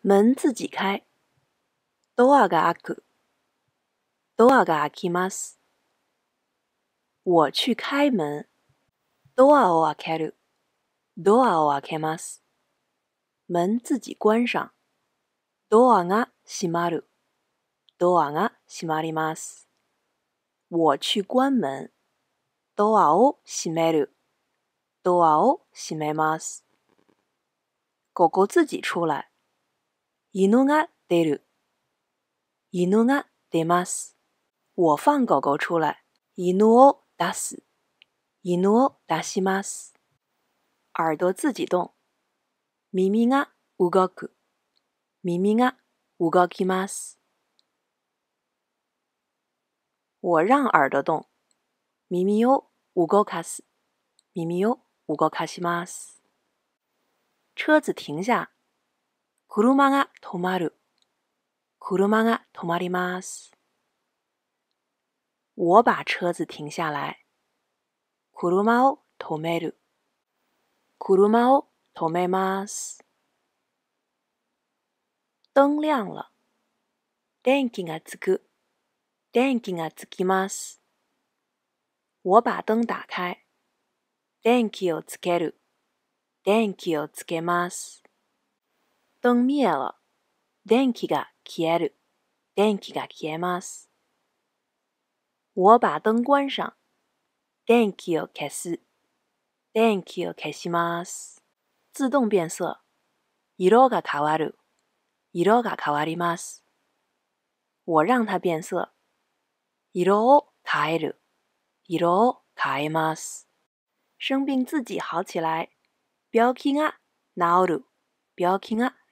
门自己开，ドアが開く、ドアが開きます。我去开门，ドアを開ける。ドアを開きます。门自己关上，ドアが閉まる、ドアが閉まります。我去关门，ドアを閉める、ドアを閉めます。ここ自己出来。犬が出る。犬が出ます。我放狗狗出来。犬を出す。犬を出します。耳朵自己動。耳が動く。耳が動きます。我让耳朵动。耳を動かす。耳を動かします。车子停下。車が止まる。車が止まります。我把车子停下来。車を止める。車を止めます。灯亮了。電気がつく。電気がつきます。我把灯打开。電気をつける。電気をつけます。灯灭了。電気が消える。電気が消えます。我把灯关上。電気を消す。電気を消します。自動变色。色が変わる。色が変わります。我让它变色。色を変える。色を変えます。生病自己好起来。病気が治る。病気が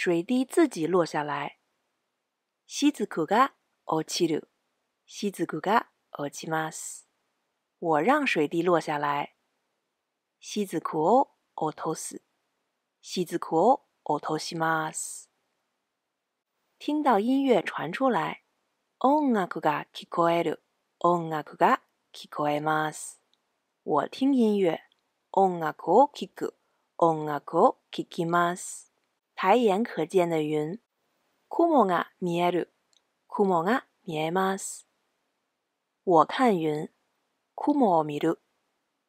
水滴自己落下来。西子库嘎哦奇鲁，西子库嘎哦奇玛斯。我让水滴落下来。西子库哦哦托斯，西子库哦哦托西玛斯。听到音乐传出来。音啊が聞こえる。音楽啊聞こえます。我听音乐。音啊を聞く。音楽啊聞きます。抬眼可见的云，雲を見る、雲を見ます。我看云，雲を見る、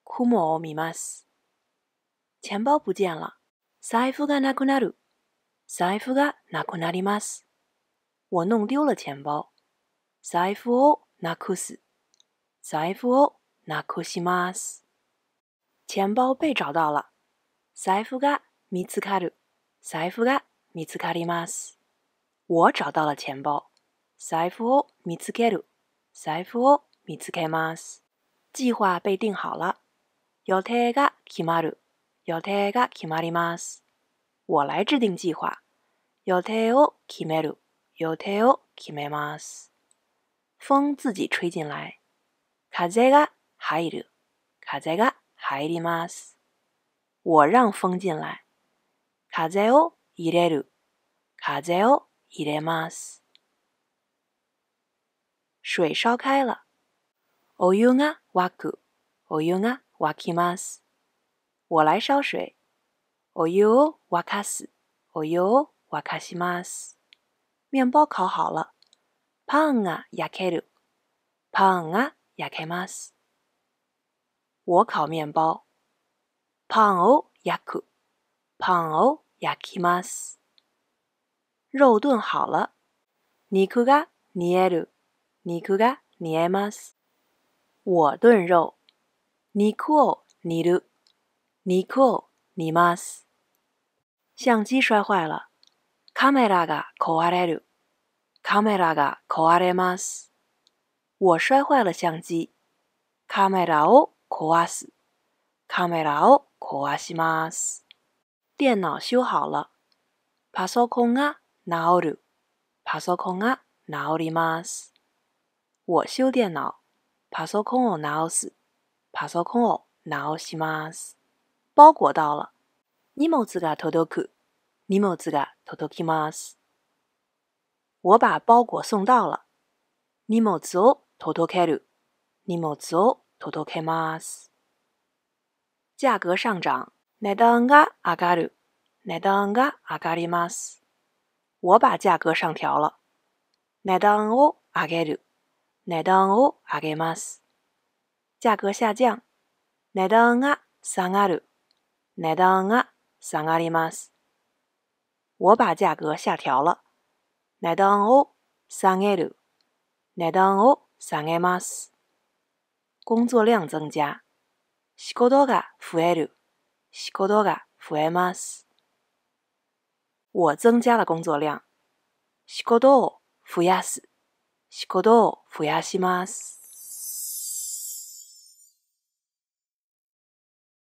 雲を見ます。钱包不见了，財布がなくなり財布がなくなります。我弄丢了钱包，財布をなくす、財布をなくします。钱包被找到了，財布が見つかる。財布が見つかります。我找到了钱包。財布を見つける。財布を見つけます。计划被定好了。予定が決まる。予定が決まります。我来制定计划。予定を決める。予定を決めます。風自己吹进来。風が入る。風が入ります。我让风进来。風を入れる、風を入れます。水烧開了。お湯が沸く、お湯が沸きます。我来烧水。お湯を沸かす、お湯を沸かします。面包烤好了。パンが焼ける、パンが焼けます。我烤面包。パンを焼く、パンを焼きます。肉炖好了。にがにえる、にがにいます。我炖肉。にこおる、にこおます。相机摔坏了。カメラが壊れる、カメラが壊れます。我摔坏了相机。カメラを壊す、カメラを壊します。電腦修好了。パソコンが治る。パソコンが治ります。我修電腦。パソコンを直す。パソコンを直します。包裹到了。荷物が届く。荷物が届きます。我把包裹送到了。荷物を届ける。荷物を届けます。价格上涨。値段が上がる。値段が上がります。我把价格上调了。値段を上げる。値段を上げます。价格下降。値段が下がる。値段が下がります。我把价格下调了。値段を下げる。値段を下げます。工作量增加。仕事が増える。仕事が増えます。我增加了工作量。仕事を増やす。仕事を増やします。